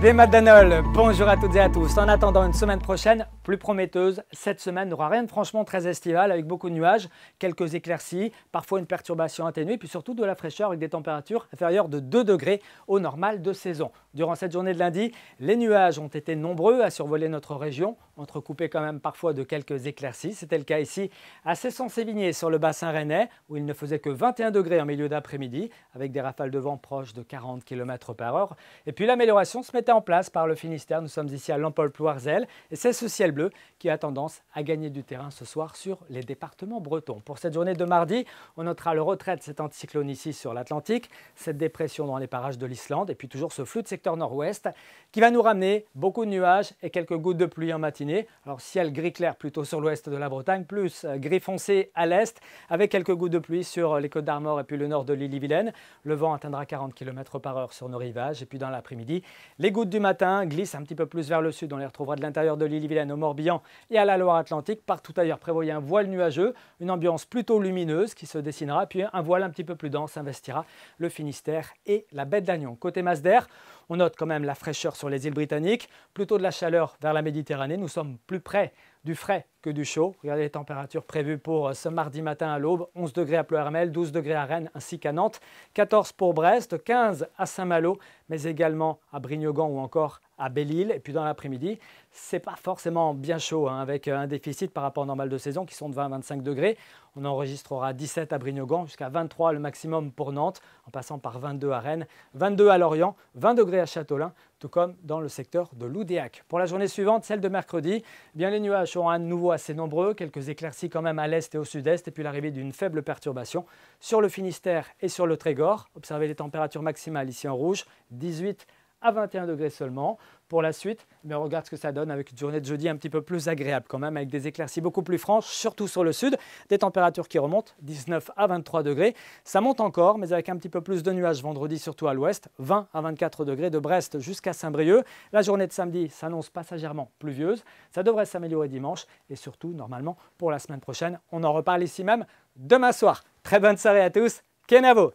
des Danol, Bonjour à toutes et à tous. En attendant une semaine prochaine, plus prometteuse, cette semaine n'aura rien de franchement très estival avec beaucoup de nuages, quelques éclaircies, parfois une perturbation atténuée, puis surtout de la fraîcheur avec des températures inférieures de 2 degrés au normal de saison. Durant cette journée de lundi, les nuages ont été nombreux à survoler notre région, entrecoupés quand même parfois de quelques éclaircies. C'était le cas ici à Cesson-Sévigné sur le bassin rennais où il ne faisait que 21 degrés en milieu d'après-midi avec des rafales de vent proches de 40 km par heure. Et puis l'amélioration se met en place par le Finistère. Nous sommes ici à Lampol-Ploirzel et c'est ce ciel bleu qui a tendance à gagner du terrain ce soir sur les départements bretons. Pour cette journée de mardi, on notera le retrait de cet anticyclone ici sur l'Atlantique, cette dépression dans les parages de l'Islande et puis toujours ce flux de secteur nord-ouest qui va nous ramener beaucoup de nuages et quelques gouttes de pluie en matinée. Alors ciel gris clair plutôt sur l'ouest de la Bretagne, plus euh, gris foncé à l'est avec quelques gouttes de pluie sur les côtes d'Armor et puis le nord de l'île-et-Vilaine. Le vent atteindra 40 km par heure sur nos rivages et puis dans l'après-midi, les gouttes du matin glisse un petit peu plus vers le sud. On les retrouvera de l'intérieur de l'île Vilaine au Morbihan et à la Loire-Atlantique. Partout ailleurs, prévoyez un voile nuageux, une ambiance plutôt lumineuse qui se dessinera, puis un voile un petit peu plus dense investira le Finistère et la Bête d'Agnon. Côté masse d'air, on note quand même la fraîcheur sur les îles britanniques, plutôt de la chaleur vers la Méditerranée. Nous sommes plus près du frais que du chaud. Regardez les températures prévues pour euh, ce mardi matin à l'aube. 11 degrés à Plohermel, 12 degrés à Rennes ainsi qu'à Nantes, 14 pour Brest, 15 à Saint-Malo, mais également à Brignogan ou encore à Belle-Île. Et puis dans l'après-midi, c'est pas forcément bien chaud hein, avec euh, un déficit par rapport au normal de saison qui sont de 20 à 25 degrés. On enregistrera 17 à Brignogan jusqu'à 23 le maximum pour Nantes en passant par 22 à Rennes, 22 à Lorient, 20 degrés à tout comme dans le secteur de l'Oudéac. Pour la journée suivante, celle de mercredi, eh bien les nuages seront à nouveau assez nombreux, quelques éclaircies quand même à l'est et au sud-est, et puis l'arrivée d'une faible perturbation sur le Finistère et sur le Trégor. Observez les températures maximales ici en rouge, 18 à 21 degrés seulement. Pour la suite, mais regarde ce que ça donne avec une journée de jeudi un petit peu plus agréable quand même, avec des éclaircies beaucoup plus franches, surtout sur le sud, des températures qui remontent, 19 à 23 degrés. Ça monte encore, mais avec un petit peu plus de nuages vendredi, surtout à l'ouest, 20 à 24 degrés de Brest jusqu'à Saint-Brieuc. La journée de samedi s'annonce passagèrement pluvieuse. Ça devrait s'améliorer dimanche et surtout, normalement, pour la semaine prochaine. On en reparle ici même demain soir. Très bonne soirée à tous. Kenavo